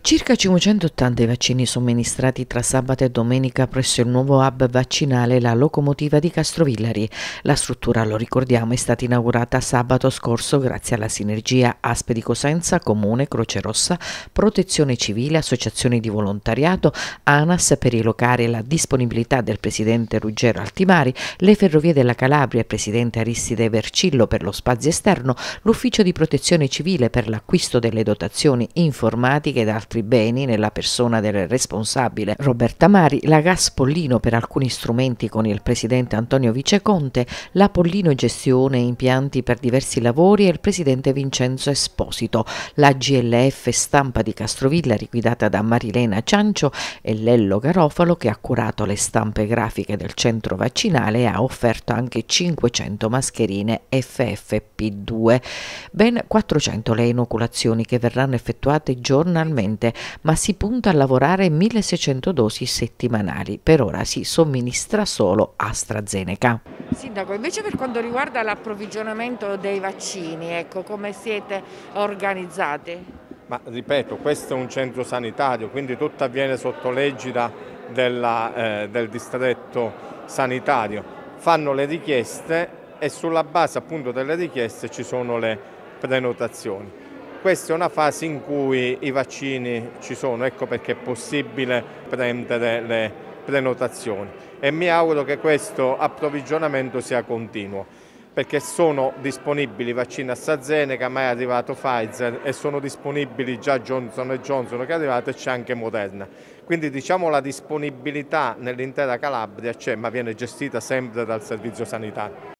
Circa 580 i vaccini somministrati tra sabato e domenica presso il nuovo hub vaccinale La Locomotiva di Castrovillari. La struttura, lo ricordiamo, è stata inaugurata sabato scorso grazie alla sinergia Aspe di Cosenza, Comune, Croce Rossa, Protezione Civile, Associazioni di Volontariato, ANAS per i locali e la disponibilità del Presidente Ruggero Altimari, le Ferrovie della Calabria, Presidente Aristide Vercillo per lo spazio esterno, l'Ufficio di Protezione Civile per l'acquisto delle dotazioni informatiche ed altri altri beni nella persona del responsabile Roberta Mari, la Gas Pollino per alcuni strumenti con il presidente Antonio Viceconte, la Pollino Gestione Impianti per diversi lavori e il presidente Vincenzo Esposito, la GLF Stampa di Castrovilla liquidata da Marilena Ciancio e Lello Garofalo che ha curato le stampe grafiche del centro vaccinale e ha offerto anche 500 mascherine FFP2, ben 400 le inoculazioni che verranno effettuate giornalmente pesante, ma si punta a lavorare 1600 dosi settimanali. Per ora si somministra solo AstraZeneca. Sindaco, invece per quanto riguarda l'approvvigionamento dei vaccini, ecco, come siete organizzati? Ma ripeto, questo è un centro sanitario, quindi tutto avviene sotto l'egida eh, del distretto sanitario. Fanno le richieste e sulla base appunto delle richieste ci sono le prenotazioni. Questa è una fase in cui i vaccini ci sono, ecco perché è possibile prendere le prenotazioni e mi auguro che questo approvvigionamento sia continuo perché sono disponibili i vaccini AstraZeneca, ma è arrivato Pfizer e sono disponibili già Johnson Johnson che è arrivato e c'è anche Moderna. Quindi diciamo la disponibilità nell'intera Calabria c'è, ma viene gestita sempre dal servizio sanitario.